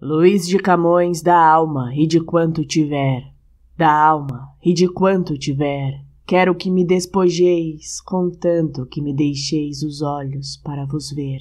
Luiz de Camões, da alma e de quanto tiver, da alma e de quanto tiver, quero que me despojeis, contanto que me deixeis os olhos para vos ver.